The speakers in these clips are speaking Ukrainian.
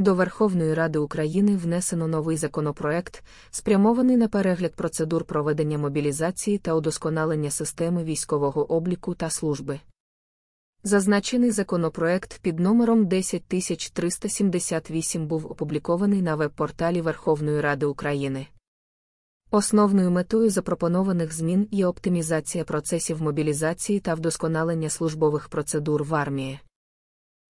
До Верховної Ради України внесено новий законопроект, спрямований на перегляд процедур проведення мобілізації та удосконалення системи військового обліку та служби. Зазначений законопроект під номером 10378 був опублікований на веб-порталі Верховної Ради України. Основною метою запропонованих змін є оптимізація процесів мобілізації та вдосконалення службових процедур в армії.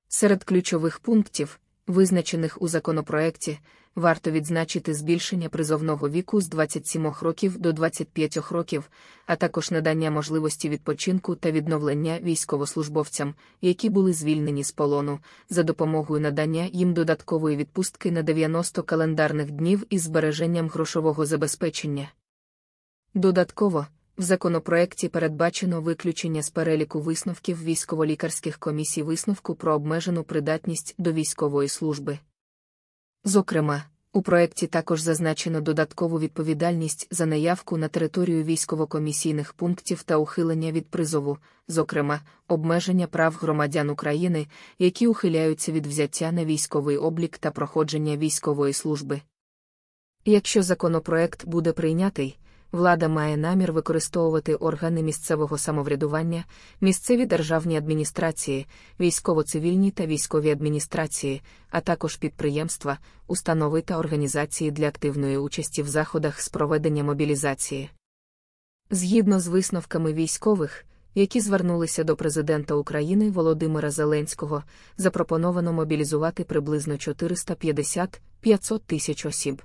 Серед ключових пунктів визначених у законопроекті, варто відзначити збільшення призовного віку з 27 років до 25 років, а також надання можливості відпочинку та відновлення військовослужбовцям, які були звільнені з полону, за допомогою надання їм додаткової відпустки на 90 календарних днів із збереженням грошового забезпечення. Додатково. В законопроекті передбачено виключення з переліку висновків військово-лікарських комісій висновку про обмежену придатність до військової служби. Зокрема, у проєкті також зазначено додаткову відповідальність за наявку на територію військово-комісійних пунктів та ухилення від призову, зокрема, обмеження прав громадян України, які ухиляються від взяття на військовий облік та проходження військової служби. Якщо законопроект буде прийнятий, влада має намір використовувати органи місцевого самоврядування, місцеві державні адміністрації, військово-цивільні та військові адміністрації, а також підприємства, установи та організації для активної участі в заходах з проведення мобілізації. Згідно з висновками військових, які звернулися до президента України Володимира Зеленського, запропоновано мобілізувати приблизно 450-500 тисяч осіб.